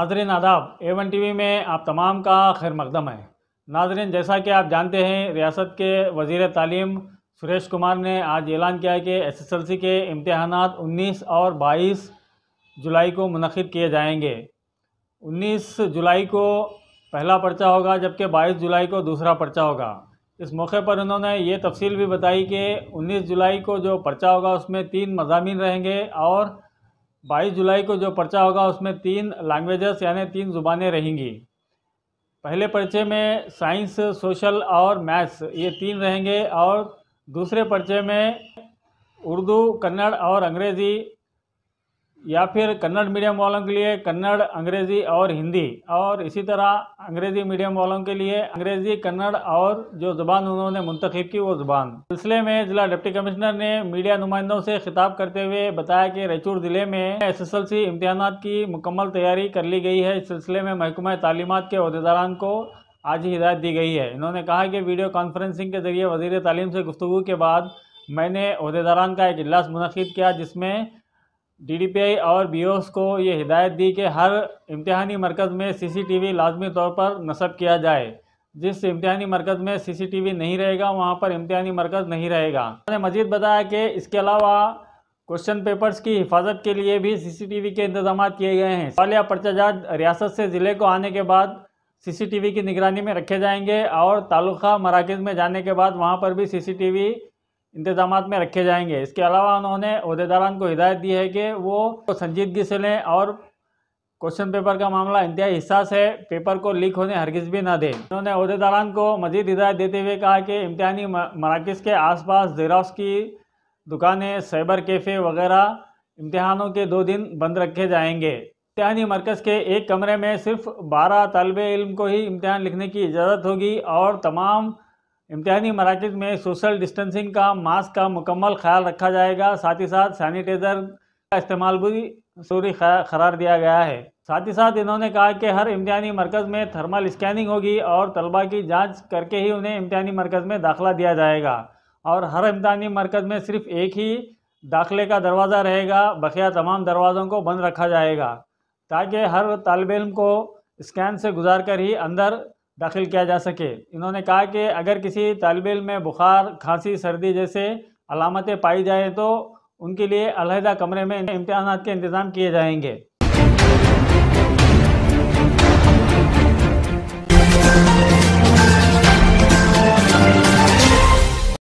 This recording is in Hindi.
नाजरन आदाब ए वन टी में आप तमाम का खैर मकदम है नाजरन जैसा कि आप जानते हैं रियासत के वजीर तालीम सुरेश कुमार ने आज ऐलान किया कि एस एस एल सी के इम्तहान उन्नीस और बाईस जुलाई को मनद किए जाएंगे उन्नीस जुलाई को पहला पर्चा होगा जबकि बाईस जुलाई को दूसरा पर्चा होगा इस मौके पर उन्होंने ये तफसील भी बताई कि उन्नीस जुलाई को जो पर्चा होगा उसमें तीन मजामी रहेंगे और 22 जुलाई को जो पर्चा होगा उसमें तीन लैंग्वेजेस यानी तीन ज़ुबानें रहेंगी पहले पर्चे में साइंस सोशल और मैथ्स ये तीन रहेंगे और दूसरे पर्चे में उर्दू कन्नड़ और अंग्रेज़ी या फिर कन्नड़ मीडियम वालों के लिए कन्नड़ अंग्रेज़ी और हिंदी और इसी तरह अंग्रेज़ी मीडियम वालों के लिए अंग्रेज़ी कन्नड़ और जो ज़बान उन्होंने मुंतखब की वो ज़बान सिलसिले में ज़िला डिप्टी कमिश्नर ने मीडिया नुमाइंदों से खिताब करते हुए बताया कि रायचूर ज़िले में एस एस एल सी इम्तहान की मुकम्मल तैयारी कर ली गई है इस सिलसिले में महकमा तालीमत के अहदेदारान को आज ही हिदायत दी गई है इन्होंने कहा कि वीडियो कॉन्फ्रेंसिंग के ज़रिए वजीर तालीम से गुफ्तु के बाद मैंने अहदेदारान का एक इजलास मुनद किया जिसमें डीडीपीआई और बीओस को ये हिदायत दी कि हर इम्तहानी मरकज़ में सीसीटीवी लाजमी तौर पर नस्ब किया जाए जिस इम्तहानी मरकज़ में सीसीटीवी नहीं रहेगा वहाँ पर इम्तहानी मरकज़ नहीं रहेगा उन्होंने मजीद बताया कि इसके अलावा क्वेश्चन पेपर्स की हिफाजत के लिए भी सीसीटीवी के इंतजाम किए गए हैं सालिया पर्चा जात रियासत से ज़िले को आने के बाद सीसीटीवी की निगरानी में रखे जाएंगे और ताल्लुका मराकज़ में जाने के बाद वहाँ पर भी सीसीटीवी इंतजाम में रखे जाएंगे इसके अलावा उन्होंने अहदेदारान को हिदायत दी है कि वो संजीदगी से लें और क्वेश्चन पेपर का मामला इंतहाई हिस्सा से पेपर को लीक होने हरगिज भी ना दें उन्होंने अहदेदारान को मजीद हिदायत देते हुए कहा कि इम्तहानी मराकज़ के आसपास जेरास की दुकानें साइबर कैफ़े वगैरह इम्तहानों के दो दिन बंद रखे जाएंगे इम्तहानी मरकज़ के एक कमरे में सिर्फ बारह तलब इल्म को ही इम्तहान लिखने की इजाज़त होगी और तमाम इम्तहानी मराकज़ में सोशल डिस्टेंसिंग का मास्क का मुकम्मल ख्याल रखा जाएगा साथ ही साथ सैनिटाइज़र का इस्तेमाल भी जरूरी करार दिया गया है साथ ही साथ इन्होंने कहा कि हर इम्तहानी मरकज़ में थर्मल स्कैनिंग होगी और तलबा की जांच करके ही उन्हें इम्तहानी मरकज़ में दाखला दिया जाएगा और हर इम्तहानी मरकज़ में सिर्फ एक ही दाखिले का दरवाज़ा रहेगा बकिया तमाम दरवाज़ों को बंद रखा जाएगा ताकि हर तालब इम को स्कैन से गुजार कर ही अंदर दाखिल किया जा सके इन्होंने कहा कि अगर किसी तलब में बुखार खांसी सर्दी जैसे अलामतें पाई जाए तो उनके लिए अलहदा कमरे में इम्तहान के इंतज़ाम किए जाएंगे